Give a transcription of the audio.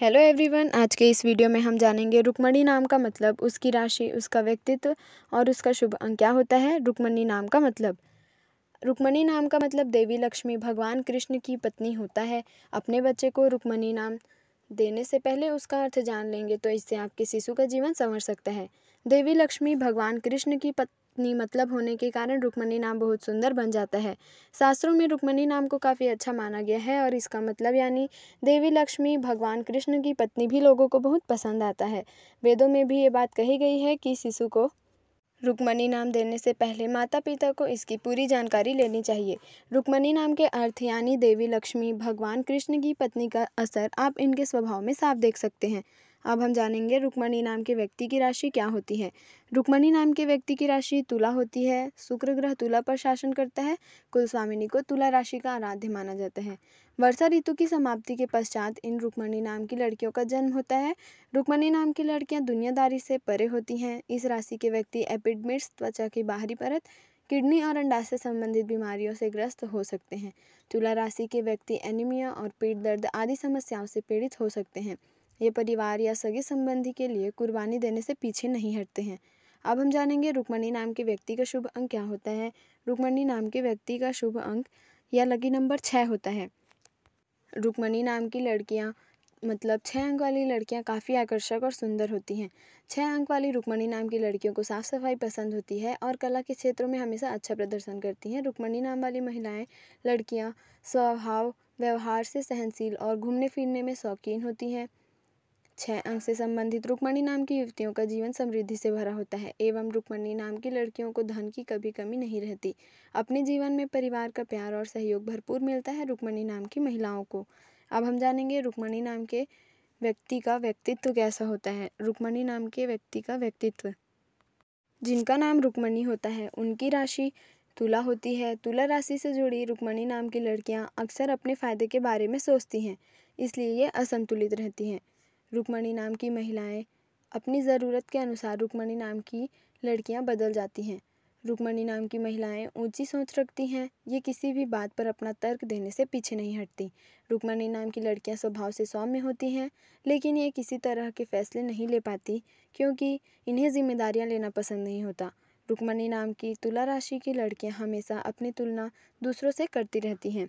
hello everyone आज के इस वीडियो में हम जानेंगे रुक्मणी नाम का मतलब उसकी राशि उसका व्यक्तित्व और उसका शुभ अंक क्या होता है रुक्मणी नाम का मतलब रुक्मणी नाम का मतलब देवी लक्ष्मी भगवान कृष्ण की पत्नी होता है अपने बच्चे को रुक्मणी नाम देने से पहले उसका अर्थ जान लेंगे तो इससे आपके शिशु का जीवन संवर सकता है देवी लक्ष्मी भगवान कृष्ण की पत्... पत्नी मतलब होने के कारण रुक्मणी नाम बहुत सुंदर बन जाता है शास्त्रों में रुक्मणी नाम को काफ़ी अच्छा माना गया है और इसका मतलब यानी देवी लक्ष्मी भगवान कृष्ण की पत्नी भी लोगों को बहुत पसंद आता है वेदों में भी ये बात कही गई है कि शिशु को रुक्मणी नाम देने से पहले माता पिता को इसकी पूरी जानकारी लेनी चाहिए रुक्मणी नाम के अर्थ यानी देवी लक्ष्मी भगवान कृष्ण की पत्नी का असर आप इनके स्वभाव में साफ देख सकते हैं अब हम जानेंगे रुक्मणी नाम के व्यक्ति की राशि क्या होती है रुक्मणी नाम के व्यक्ति की राशि तुला होती है शुक्र ग्रह तुला पर शासन करता है कुलस्वामिनी को तुला राशि का आराध्य माना जाता है वर्षा ऋतु की समाप्ति के पश्चात इन रुक्मणी नाम की लड़कियों का जन्म होता है रुक्मणी नाम की लड़कियां दुनियादारी से परे होती हैं इस राशि के व्यक्ति एपिडमिट्स त्वचा की बाहरी परत किडनी और अंडाशय से संबंधित बीमारियों से ग्रस्त हो सकते हैं तुला राशि के व्यक्ति एनीमिया और पेट दर्द आदि समस्याओं से पीड़ित हो सकते हैं ये परिवार या सगे संबंधी के लिए कुर्बानी देने से पीछे नहीं हटते हैं अब हम जानेंगे रुक्मणी नाम के व्यक्ति का शुभ अंक क्या होता है रुक्मणी नाम के व्यक्ति का शुभ अंक या लकी नंबर छः होता है रुक्मणी नाम की लड़कियाँ मतलब छः अंक वाली लड़कियाँ काफ़ी आकर्षक और सुंदर होती हैं छः अंक वाली रुक्मणी नाम की लड़कियों को साफ सफाई पसंद होती है और कला के क्षेत्रों में हमेशा अच्छा प्रदर्शन करती हैं रुक्मणी नाम वाली महिलाएं लड़कियां स्वभाव व्यवहार से सहनशील और घूमने फिरने में शौकीन होती हैं छः अंक से संबंधित रुक्मणी नाम की युवतियों का जीवन समृद्धि से भरा होता है एवं रुक्मणी नाम की लड़कियों को धन की कभी कमी नहीं रहती अपने जीवन में परिवार का प्यार और सहयोग भरपूर मिलता है रुक्मणी नाम की महिलाओं को अब हम जानेंगे रुक्मणी नाम के व्यक्ति का व्यक्तित्व कैसा होता है रुक्मणी नाम के व्यक्ति का व्यक्तित्व जिनका नाम रुक्मणी होता है उनकी राशि तुला होती है तुला राशि से जुड़ी रुक्मणी नाम की लड़कियां अक्सर अपने फ़ायदे के बारे में सोचती हैं इसलिए ये असंतुलित रहती हैं रुक्मणी नाम की महिलाएँ अपनी ज़रूरत के अनुसार रुक्मणी नाम की लड़कियाँ बदल जाती हैं रुक्मणी नाम की महिलाएँ ऊँची सोच रखती हैं ये किसी भी बात पर अपना तर्क देने से पीछे नहीं हटती रुक्मणी नाम की लड़कियाँ स्वभाव से सौम्य होती हैं लेकिन ये किसी तरह के फैसले नहीं ले पाती क्योंकि इन्हें जिम्मेदारियाँ लेना पसंद नहीं होता रुक्मणी नाम की तुला राशि की लड़कियाँ हमेशा अपनी तुलना दूसरों से करती रहती हैं